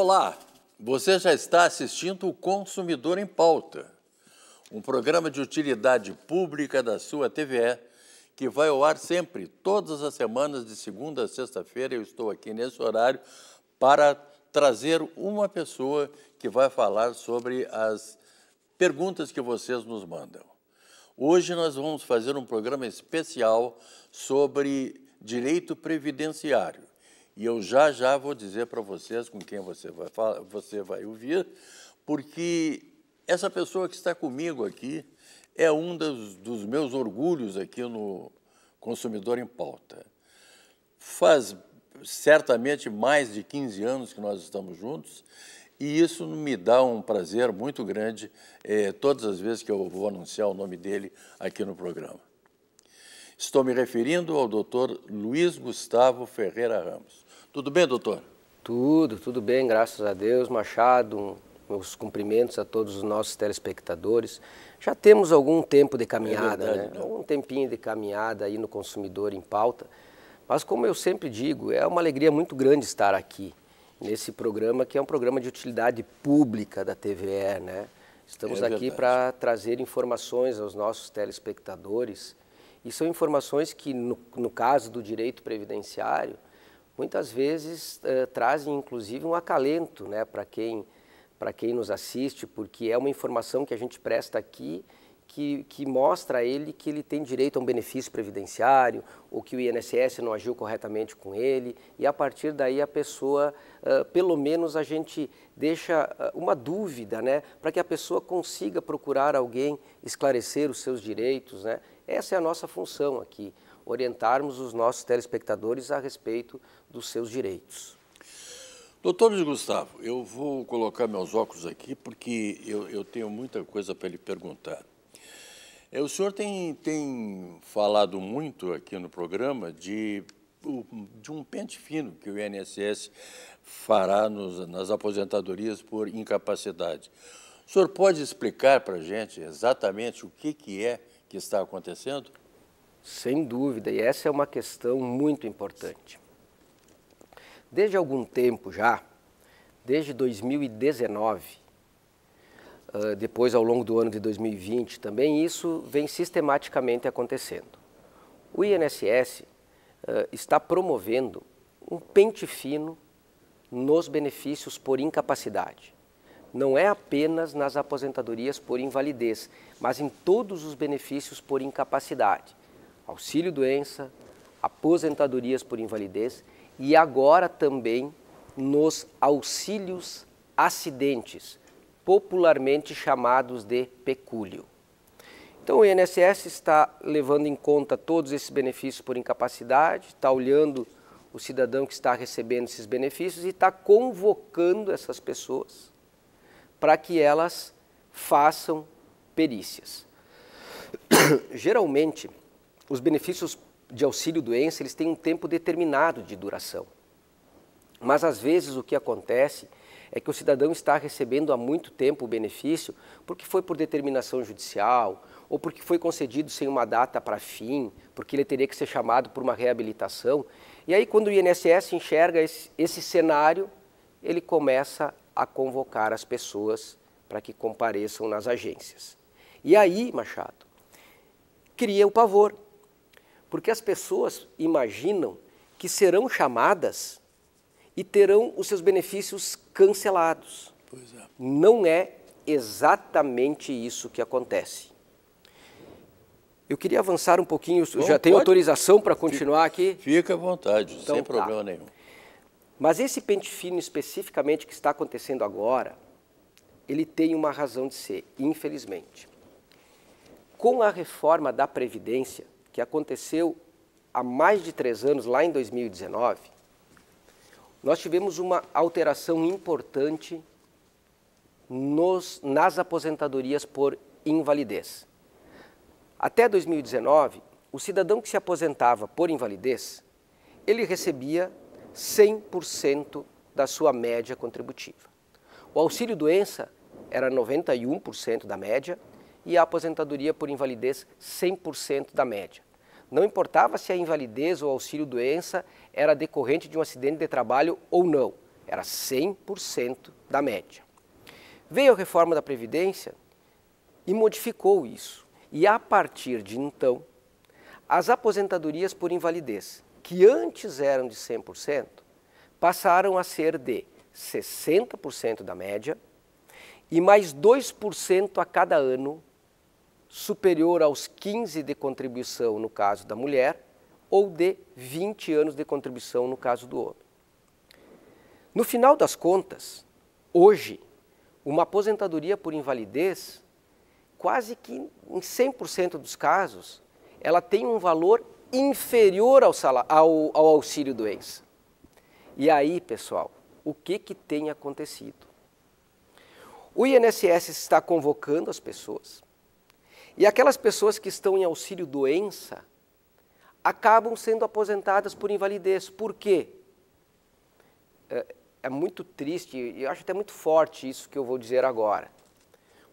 Olá, você já está assistindo o Consumidor em Pauta, um programa de utilidade pública da sua TVE que vai ao ar sempre, todas as semanas, de segunda a sexta-feira. Eu estou aqui nesse horário para trazer uma pessoa que vai falar sobre as perguntas que vocês nos mandam. Hoje nós vamos fazer um programa especial sobre direito previdenciário. E eu já já vou dizer para vocês com quem você vai, falar, você vai ouvir, porque essa pessoa que está comigo aqui é um dos, dos meus orgulhos aqui no Consumidor em Pauta. Faz certamente mais de 15 anos que nós estamos juntos e isso me dá um prazer muito grande eh, todas as vezes que eu vou anunciar o nome dele aqui no programa. Estou me referindo ao doutor Luiz Gustavo Ferreira Ramos. Tudo bem, doutor? Tudo, tudo bem, graças a Deus. Machado, meus cumprimentos a todos os nossos telespectadores. Já temos algum tempo de caminhada, é verdade, né? né? Algum tempinho de caminhada aí no Consumidor em Pauta. Mas como eu sempre digo, é uma alegria muito grande estar aqui nesse programa que é um programa de utilidade pública da TVE, né? Estamos é aqui para trazer informações aos nossos telespectadores e são informações que, no, no caso do direito previdenciário, muitas vezes eh, trazem inclusive um acalento né, para quem, quem nos assiste, porque é uma informação que a gente presta aqui que, que, mostra a ele que ele tem direito a um benefício previdenciário ou que o INSS não agiu corretamente com ele e a partir daí a pessoa, uh, pelo menos a gente deixa eh, uma dúvida, né, para que a pessoa consiga procurar alguém esclarecer os seus direitos, né. Essa é a nossa função aqui orientarmos os nossos telespectadores a respeito dos seus direitos. Doutor Gustavo, eu vou colocar meus óculos aqui porque eu, eu tenho muita coisa para lhe perguntar. É, o senhor tem, tem falado muito aqui no programa de, de um pente fino que o INSS fará nos, nas aposentadorias por incapacidade. O senhor pode explicar para a gente exatamente o que, que é que está acontecendo? Sem dúvida, e essa é uma questão muito importante. Desde algum tempo já, desde 2019, depois ao longo do ano de 2020 também, isso vem sistematicamente acontecendo. O INSS está promovendo um pente fino nos benefícios por incapacidade. Não é apenas nas aposentadorias por invalidez, mas em todos os benefícios por incapacidade auxílio doença, aposentadorias por invalidez e agora também nos auxílios acidentes, popularmente chamados de pecúlio. Então o INSS está levando em conta todos esses benefícios por incapacidade, está olhando o cidadão que está recebendo esses benefícios e está convocando essas pessoas para que elas façam perícias. Geralmente, os benefícios de auxílio-doença, eles têm um tempo determinado de duração. Mas às vezes o que acontece é que o cidadão está recebendo há muito tempo o benefício porque foi por determinação judicial ou porque foi concedido sem uma data para fim, porque ele teria que ser chamado por uma reabilitação. E aí, quando o INSS enxerga esse, esse cenário, ele começa a convocar as pessoas para que compareçam nas agências. E aí, Machado, cria o pavor. Porque as pessoas imaginam que serão chamadas e terão os seus benefícios cancelados. É. Não é exatamente isso que acontece. Eu queria avançar um pouquinho, Bom, já tem autorização para continuar aqui? Fica à vontade, então, sem tá. problema nenhum. Mas esse pente fino especificamente que está acontecendo agora, ele tem uma razão de ser, infelizmente. Com a reforma da Previdência, que aconteceu há mais de três anos, lá em 2019, nós tivemos uma alteração importante nos, nas aposentadorias por invalidez. Até 2019, o cidadão que se aposentava por invalidez, ele recebia 100% da sua média contributiva. O auxílio doença era 91% da média e a aposentadoria por invalidez 100% da média. Não importava se a invalidez ou auxílio-doença era decorrente de um acidente de trabalho ou não, era 100% da média. Veio a reforma da Previdência e modificou isso. E a partir de então, as aposentadorias por invalidez, que antes eram de 100%, passaram a ser de 60% da média e mais 2% a cada ano superior aos 15 de contribuição no caso da mulher ou de 20 anos de contribuição no caso do homem. No final das contas, hoje, uma aposentadoria por invalidez, quase que em 100% dos casos, ela tem um valor inferior ao, ao, ao auxílio doença. E aí, pessoal, o que, que tem acontecido? O INSS está convocando as pessoas e aquelas pessoas que estão em auxílio doença acabam sendo aposentadas por invalidez. Por quê? É, é muito triste, e eu acho até muito forte isso que eu vou dizer agora.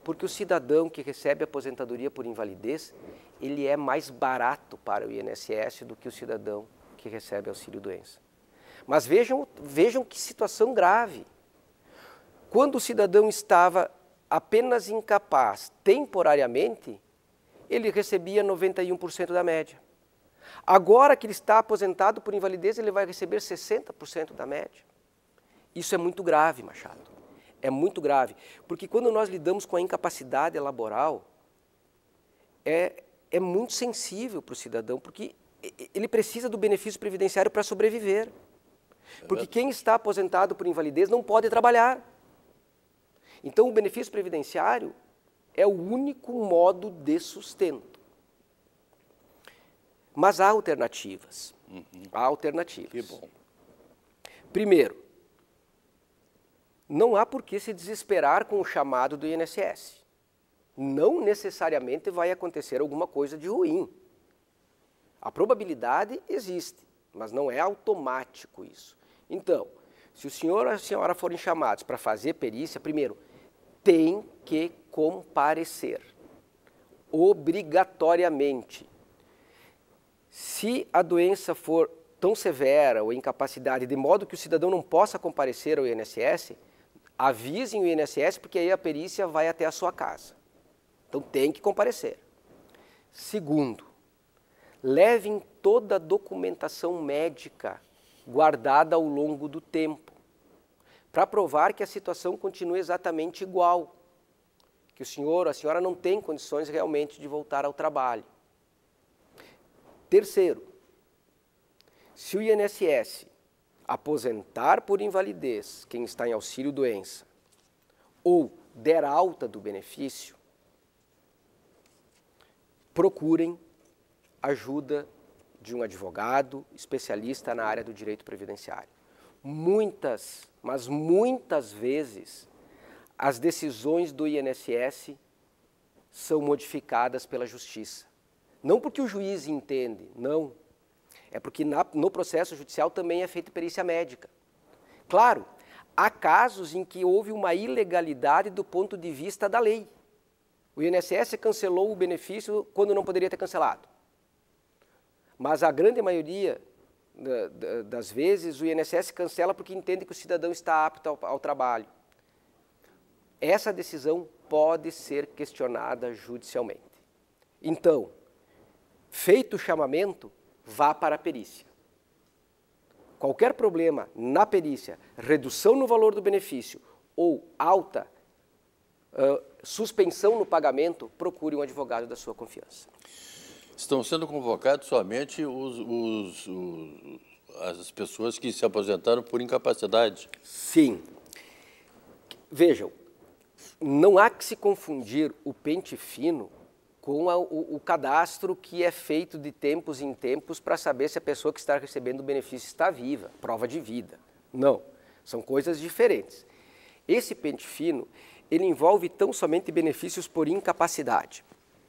Porque o cidadão que recebe aposentadoria por invalidez, ele é mais barato para o INSS do que o cidadão que recebe auxílio doença. Mas vejam, vejam que situação grave. Quando o cidadão estava apenas incapaz temporariamente, ele recebia 91% da média. Agora que ele está aposentado por invalidez, ele vai receber 60% da média. Isso é muito grave, Machado. É muito grave. Porque quando nós lidamos com a incapacidade laboral, é, é muito sensível para o cidadão, porque ele precisa do benefício previdenciário para sobreviver. Porque quem está aposentado por invalidez não pode trabalhar. Então, o benefício previdenciário é o único modo de sustento. Mas há alternativas. Uhum. Há alternativas. Que bom. Primeiro, não há por que se desesperar com o chamado do INSS. Não necessariamente vai acontecer alguma coisa de ruim. A probabilidade existe, mas não é automático isso. Então, se o senhor ou a senhora forem chamados para fazer perícia, primeiro, tem que comparecer, obrigatoriamente. Se a doença for tão severa ou incapacidade, de modo que o cidadão não possa comparecer ao INSS, avisem o INSS, porque aí a perícia vai até a sua casa. Então tem que comparecer. Segundo, levem toda a documentação médica guardada ao longo do tempo para provar que a situação continua exatamente igual, que o senhor ou a senhora não tem condições realmente de voltar ao trabalho. Terceiro, se o INSS aposentar por invalidez quem está em auxílio doença ou der alta do benefício, procurem ajuda de um advogado especialista na área do direito previdenciário. Muitas mas muitas vezes as decisões do INSS são modificadas pela justiça. Não porque o juiz entende, não. É porque na, no processo judicial também é feita perícia médica. Claro, há casos em que houve uma ilegalidade do ponto de vista da lei. O INSS cancelou o benefício quando não poderia ter cancelado. Mas a grande maioria das vezes o INSS cancela porque entende que o cidadão está apto ao, ao trabalho. Essa decisão pode ser questionada judicialmente. Então, feito o chamamento, vá para a perícia. Qualquer problema na perícia, redução no valor do benefício ou alta, uh, suspensão no pagamento, procure um advogado da sua confiança estão sendo convocados somente os, os, os, as pessoas que se aposentaram por incapacidade. Sim. Vejam, não há que se confundir o pente fino com a, o, o, cadastro que é feito de tempos em tempos para saber se a pessoa que está recebendo o benefício está viva, prova de vida. Não, são coisas diferentes. Esse pente fino, ele envolve tão somente benefícios por incapacidade.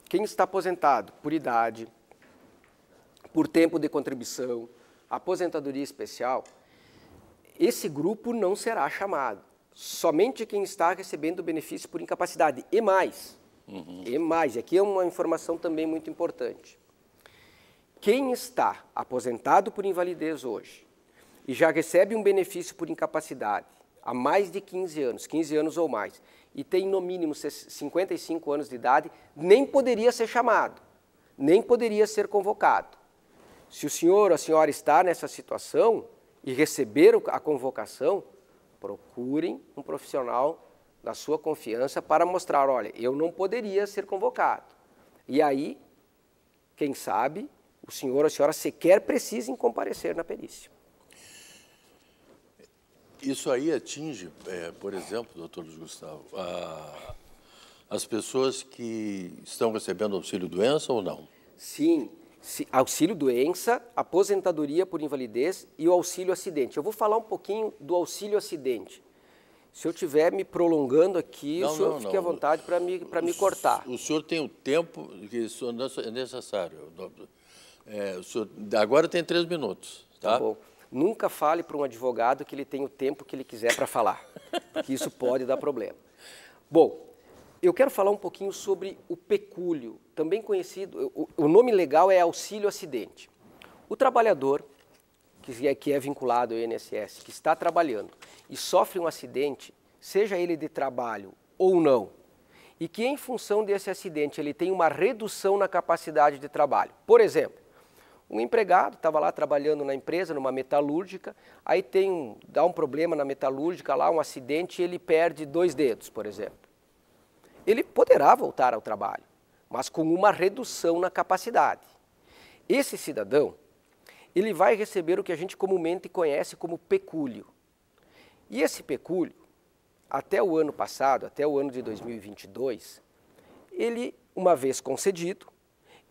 Quem está aposentado por idade, por tempo de contribuição, aposentadoria especial, esse grupo não será chamado. Somente quem está recebendo benefício por incapacidade. E mais, uhum. e mais, e aqui é uma informação também muito importante. Quem está aposentado por invalidez hoje e já recebe um benefício por incapacidade há mais de 15 anos, 15 anos ou mais, e tem no mínimo 55 anos de idade, nem poderia ser chamado, nem poderia ser convocado. Se o senhor ou a senhora está nessa situação e receber a convocação, procurem um profissional da sua confiança para mostrar, olha, eu não poderia ser convocado. E aí, quem sabe, o senhor ou a senhora sequer precisem comparecer na perícia. Isso aí atinge, é, por exemplo, doutor Luiz Gustavo, a, as pessoas que estão recebendo auxílio-doença ou não? Sim, auxílio-doença, aposentadoria por invalidez e o auxílio-acidente. Eu vou falar um pouquinho do auxílio-acidente. Se eu estiver me prolongando aqui, não, o senhor não, fique não. à vontade para me, pra o, me cortar. O senhor tem o tempo que é, é necessário. É, o senhor, agora tem três minutos. Tá, tá bom. Nunca fale para um advogado que ele tem o tempo que ele quiser para falar, porque isso pode dar problema. Bom, eu quero falar um pouquinho sobre o pecúlio, também conhecido, o, o nome legal é auxílio acidente. O trabalhador que é, que é vinculado ao INSS, que está trabalhando e sofre um acidente, seja ele de trabalho ou não, e que em função desse acidente ele tem uma redução na capacidade de trabalho. Por exemplo, um empregado estava lá trabalhando na empresa, numa metalúrgica, aí tem um, dá um problema na metalúrgica lá, um acidente, e ele perde dois dedos, por exemplo. Ele poderá voltar ao trabalho, mas com uma redução na capacidade. Esse cidadão, ele vai receber o que a gente comumente conhece como pecúlio. E esse pecúlio, até o ano passado, até o ano de 2022, ele, uma vez concedido,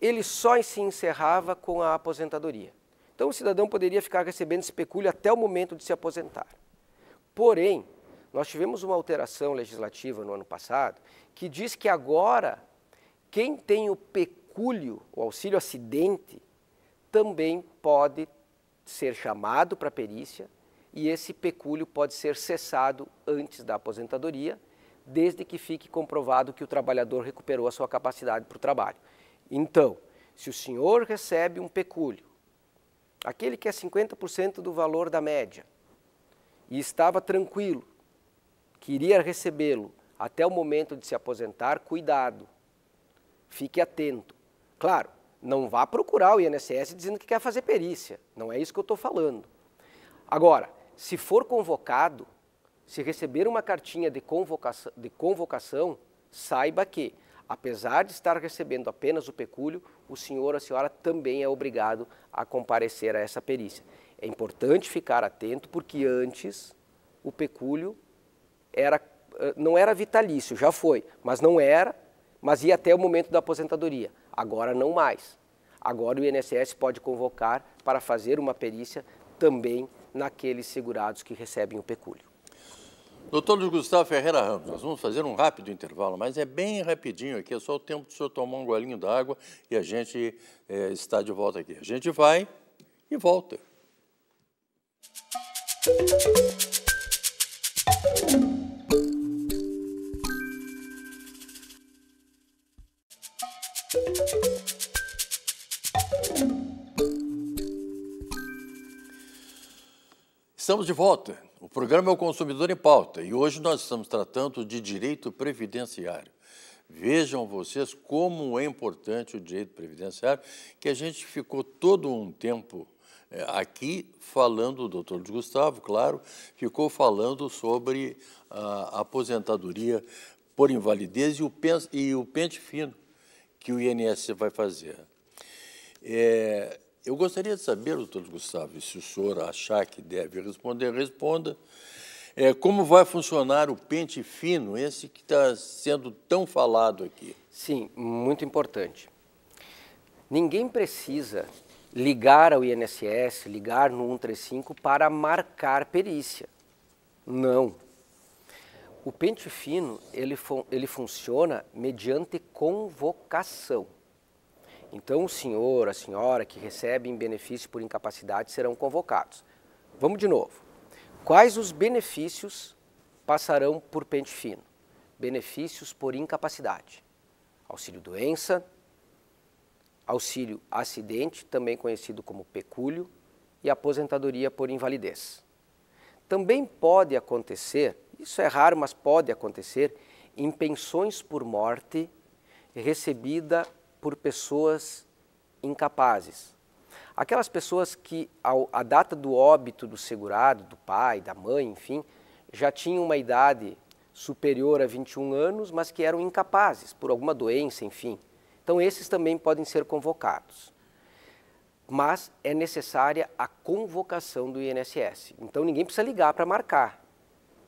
ele só se encerrava com a aposentadoria. Então o cidadão poderia ficar recebendo esse pecúlio até o momento de se aposentar. Porém, nós tivemos uma alteração legislativa no ano passado que diz que agora quem tem o pecúlio, o auxílio acidente, também pode ser chamado para perícia e esse pecúlio pode ser cessado antes da aposentadoria, desde que fique comprovado que o trabalhador recuperou a sua capacidade para o trabalho. Então, se o senhor recebe um pecúlio, aquele que é 50% do valor da média, e estava tranquilo, queria recebê-lo até o momento de se aposentar, cuidado, fique atento. Claro, não vá procurar o INSS dizendo que quer fazer perícia, não é isso que eu estou falando. Agora, se for convocado, se receber uma cartinha de convocação, de convocação, saiba que apesar de estar recebendo apenas o pecúlio, o senhor ou a senhora também é obrigado a comparecer a essa perícia. É importante ficar atento porque antes o pecúlio era, eh, não era vitalício, já foi, mas não era, mas ia até o momento da aposentadoria. Agora não mais. Agora o INSS pode convocar para fazer uma perícia também naqueles segurados que recebem o pecúlio. Doutor Gustavo Ferreira Ramos, nós vamos fazer um rápido intervalo, mas é bem rapidinho aqui, é só o tempo do senhor tomar um golinho d'água e a gente é, está de volta aqui. A gente vai e volta. Estamos de volta. O programa é o Consumidor em Pauta e hoje nós estamos tratando de direito previdenciário. Vejam vocês como é importante o direito previdenciário, que a gente ficou todo um tempo eh, aqui falando, o doutor Gustavo, claro, ficou falando sobre a aposentadoria por invalidez e o, pente, e o pente fino que o INSS vai fazer. É, eu gostaria de saber, doutor Gustavo, se o senhor achar que deve responder, responda. É, como vai funcionar o pente fino, esse que está sendo tão falado aqui? Sim, muito importante. Ninguém precisa ligar ao INSS, ligar no 135 para marcar perícia. Não. O pente fino, ele, fun ele funciona mediante convocação. Então, o senhor, a senhora que recebem benefício por incapacidade serão convocados. Vamos de novo. Quais os benefícios passarão por pente fino? Benefícios por incapacidade: auxílio doença, auxílio acidente, também conhecido como pecúlio, e aposentadoria por invalidez. Também pode acontecer, isso é raro, mas pode acontecer, em pensões por morte recebida por pessoas incapazes. Aquelas pessoas que, ao, a data do óbito do segurado, do pai, da mãe, enfim, já tinham uma idade superior a 21 anos, mas que eram incapazes por alguma doença, enfim. Então, esses também podem ser convocados. Mas é necessária a convocação do INSS. Então, ninguém precisa ligar para marcar,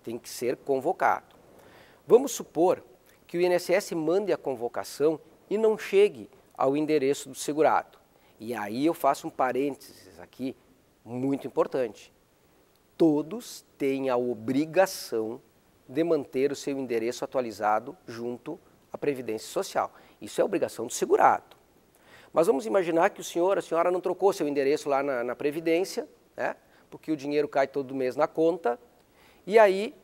tem que ser convocado. Vamos supor que o INSS mande a convocação e não chegue ao endereço do segurado. E aí eu faço um parênteses aqui muito importante. Todos têm a obrigação de manter o seu endereço atualizado junto à Previdência Social. Isso é obrigação do segurado. Mas vamos imaginar que o senhor, a senhora não trocou seu endereço lá na, na Previdência, né? porque o dinheiro cai todo mês na conta, e aí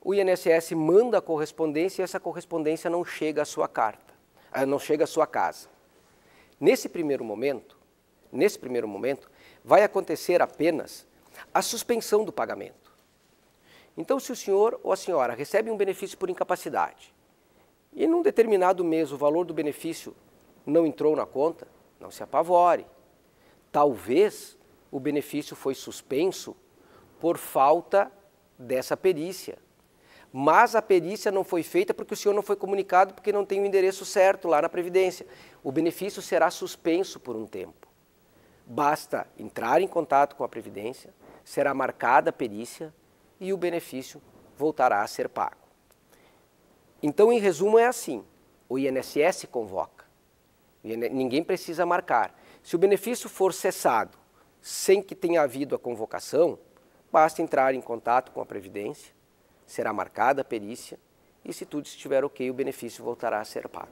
o INSS manda a correspondência e essa correspondência não chega à sua carta. Ah, não chega à sua casa. Nesse primeiro momento, nesse primeiro momento, vai acontecer apenas a suspensão do pagamento. Então, se o senhor ou a senhora recebe um benefício por incapacidade e num determinado mês o valor do benefício não entrou na conta, não se apavore. Talvez o benefício foi suspenso por falta dessa perícia, mas a perícia não foi feita porque o senhor não foi comunicado porque não tem o endereço certo lá na Previdência. O benefício será suspenso por um tempo. Basta entrar em contato com a Previdência, será marcada a perícia e o benefício voltará a ser pago. Então, em resumo, é assim: o INSS convoca, ninguém precisa marcar. Se o benefício for cessado sem que tenha havido a convocação, basta entrar em contato com a Previdência será marcada a perícia e, se tudo estiver ok, o benefício voltará a ser pago.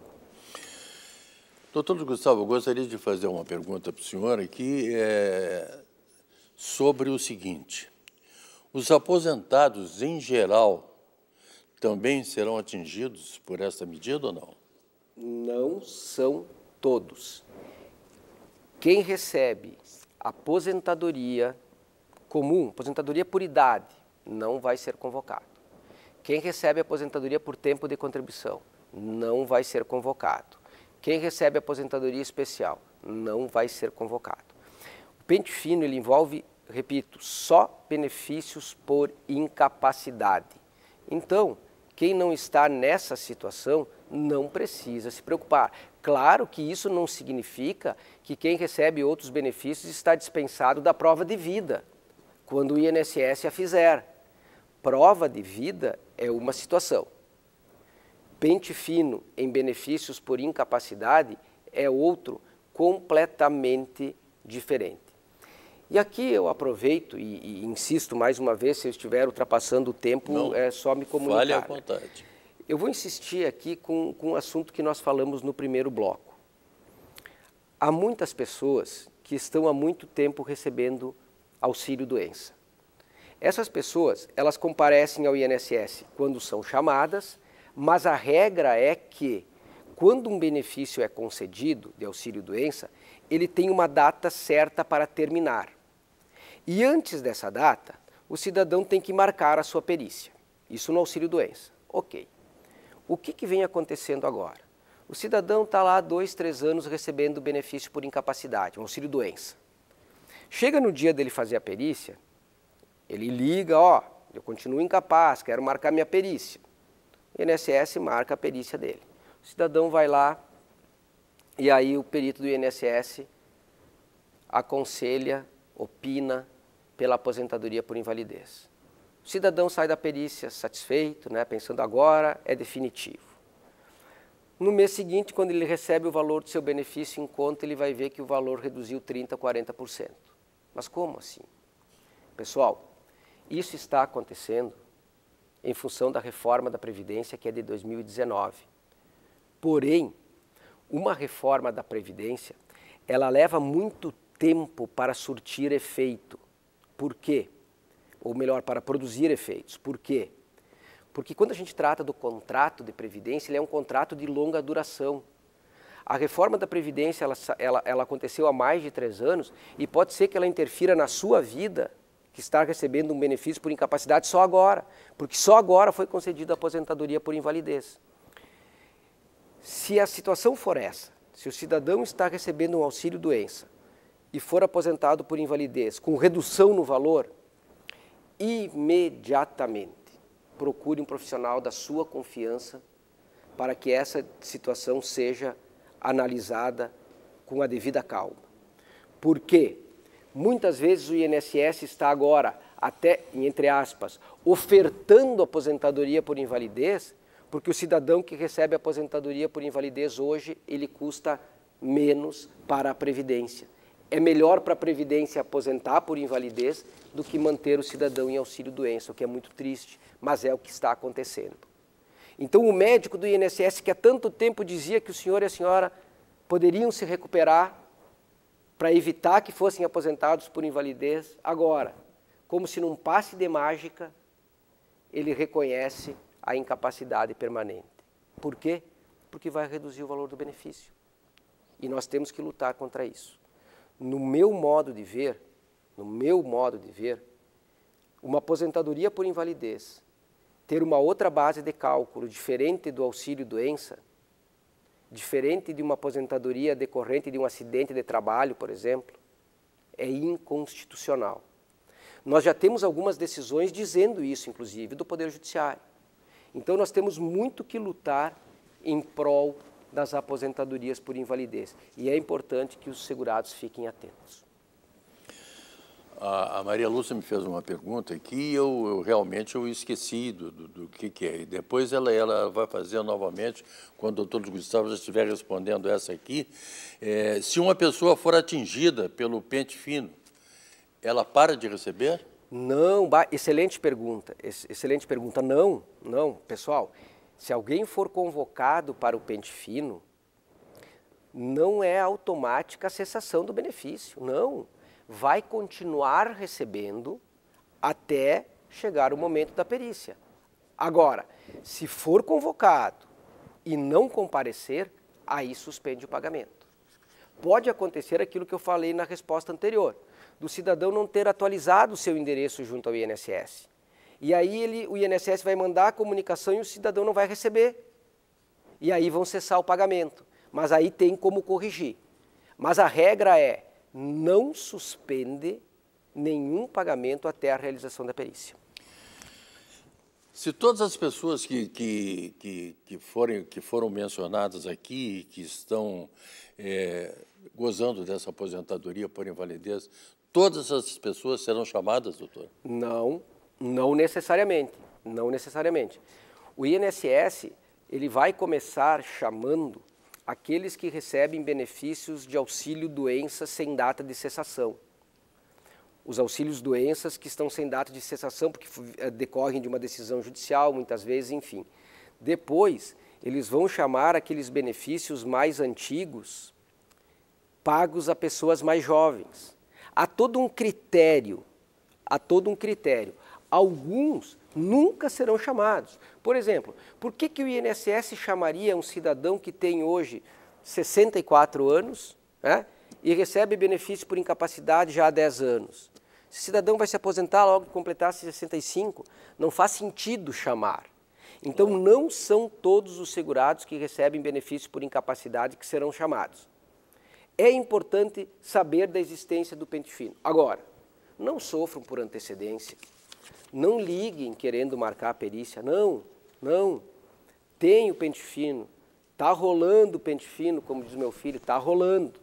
Doutor Gustavo, eu gostaria de fazer uma pergunta para o senhor aqui é, sobre o seguinte. Os aposentados, em geral, também serão atingidos por essa medida ou não? Não são todos. Quem recebe aposentadoria comum, aposentadoria por idade, não vai ser convocado. Quem recebe aposentadoria por tempo de contribuição não vai ser convocado. Quem recebe aposentadoria especial não vai ser convocado. O pente fino ele envolve, repito, só benefícios por incapacidade. Então, quem não está nessa situação não precisa se preocupar. Claro que isso não significa que quem recebe outros benefícios está dispensado da prova de vida, quando o INSS a fizer. Prova de vida é uma situação. Pente fino em benefícios por incapacidade é outro completamente diferente. E aqui eu aproveito e, e, insisto mais uma vez, se eu estiver ultrapassando o tempo, Não, é só me comunicar. Vale, a né? vontade. Eu vou insistir aqui com, com um assunto que nós falamos no primeiro bloco. Há muitas pessoas que estão há muito tempo recebendo auxílio doença. Essas pessoas, elas comparecem ao INSS quando são chamadas, mas a regra é que quando um benefício é concedido de auxílio doença, ele tem uma data certa para terminar. E antes dessa data, o cidadão tem que marcar a sua perícia. Isso no auxílio doença. Ok. O que, que vem acontecendo agora? O cidadão está lá há dois, três anos recebendo benefício por incapacidade, um auxílio doença. Chega no dia dele fazer a perícia, ele liga, ó, eu continuo incapaz, quero marcar minha perícia. O INSS marca a perícia dele. O cidadão vai lá e aí o perito do INSS aconselha, opina pela aposentadoria por invalidez. O cidadão sai da perícia satisfeito, né, pensando agora é definitivo. No mês seguinte, quando ele recebe o valor do seu benefício em conta, ele vai ver que o valor reduziu 30%, 40%. Mas como assim? Pessoal, isso está acontecendo em função da reforma da Previdência, que é de 2019. Porém, uma reforma da Previdência, ela leva muito tempo para surtir efeito. Por quê? Ou melhor, para produzir efeitos. Por quê? Porque quando a gente trata do contrato de Previdência, ele é um contrato de longa duração. A reforma da Previdência, ela, ela, ela aconteceu há mais de três anos e pode ser que ela interfira na sua vida que está recebendo um benefício por incapacidade só agora, porque só agora foi concedida a aposentadoria por invalidez. Se a situação for essa, se o cidadão está recebendo um auxílio doença e for aposentado por invalidez com redução no valor, imediatamente procure um profissional da sua confiança para que essa situação seja analisada com a devida calma. Por quê? Muitas vezes o INSS está agora, até entre aspas, ofertando aposentadoria por invalidez, porque o cidadão que recebe aposentadoria por invalidez hoje, ele custa menos para a previdência. É melhor para a previdência aposentar por invalidez do que manter o cidadão em auxílio doença, o que é muito triste, mas é o que está acontecendo. Então o médico do INSS que há tanto tempo dizia que o senhor e a senhora poderiam se recuperar para evitar que fossem aposentados por invalidez. Agora, como se num passe de mágica, ele reconhece a incapacidade permanente. Por quê? Porque vai reduzir o valor do benefício. E nós temos que lutar contra isso. No meu modo de ver, no meu modo de ver, uma aposentadoria por invalidez ter uma outra base de cálculo diferente do auxílio doença diferente de uma aposentadoria decorrente de um acidente de trabalho, por exemplo, é inconstitucional. Nós já temos algumas decisões dizendo isso, inclusive, do Poder Judiciário. Então, nós temos muito que lutar em prol das aposentadorias por invalidez. E é importante que os segurados fiquem atentos a, a, Maria Lúcia me fez uma pergunta que eu, eu realmente eu esqueci do, do, do que, que, é. E depois ela, ela vai fazer novamente, quando o doutor Gustavo já estiver respondendo essa aqui. É, se uma pessoa for atingida pelo pente fino, ela para de receber? Não, excelente pergunta, excelente pergunta. Não, não, pessoal, se alguém for convocado para o pente fino, não é automática a cessação do benefício, não vai continuar recebendo até chegar o momento da perícia. Agora, se for convocado e não comparecer, aí suspende o pagamento. Pode acontecer aquilo que eu falei na resposta anterior, do cidadão não ter atualizado o seu endereço junto ao INSS. E aí ele, o INSS vai mandar a comunicação e o cidadão não vai receber. E aí vão cessar o pagamento. Mas aí tem como corrigir. Mas a regra é, não suspende nenhum pagamento até a realização da perícia. Se todas as pessoas que, que, que, que, forem, que foram mencionadas aqui, que estão é, gozando dessa aposentadoria por invalidez, todas essas pessoas serão chamadas, doutor? Não, não necessariamente, não necessariamente. O INSS, ele vai começar chamando aqueles que recebem benefícios de auxílio doença sem data de cessação. Os auxílios doenças que estão sem data de cessação, porque eh, decorrem de uma decisão judicial, muitas vezes, enfim. Depois, eles vão chamar aqueles benefícios mais antigos pagos a pessoas mais jovens. Há todo um critério, há todo um critério alguns nunca serão chamados. Por exemplo, por que, que o INSS chamaria um cidadão que tem hoje 64 anos né, e recebe benefício por incapacidade já há 10 anos? Esse cidadão vai se aposentar logo que completar 65, não faz sentido chamar. Então, não são todos os segurados que recebem benefício por incapacidade que serão chamados. É importante saber da existência do pente fino. Agora, não sofram por antecedência. Não liguem querendo marcar a perícia, não, não. Tem o pente fino, está rolando o pente fino, como diz meu filho, está rolando.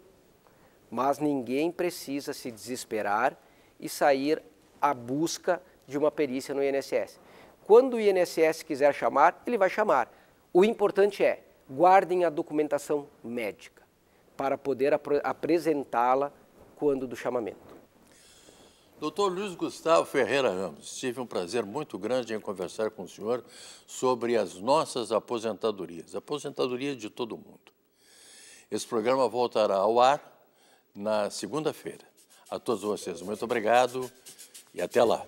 Mas ninguém precisa se desesperar e sair à busca de uma perícia no INSS. Quando o INSS quiser chamar, ele vai chamar. O importante é, guardem a documentação médica para poder ap apresentá-la quando do chamamento. Doutor Luiz Gustavo Ferreira Ramos, tive um prazer muito grande em conversar com o senhor sobre as nossas aposentadorias, aposentadoria de todo mundo. Esse programa voltará ao ar na segunda-feira. A todos vocês, muito obrigado e até lá.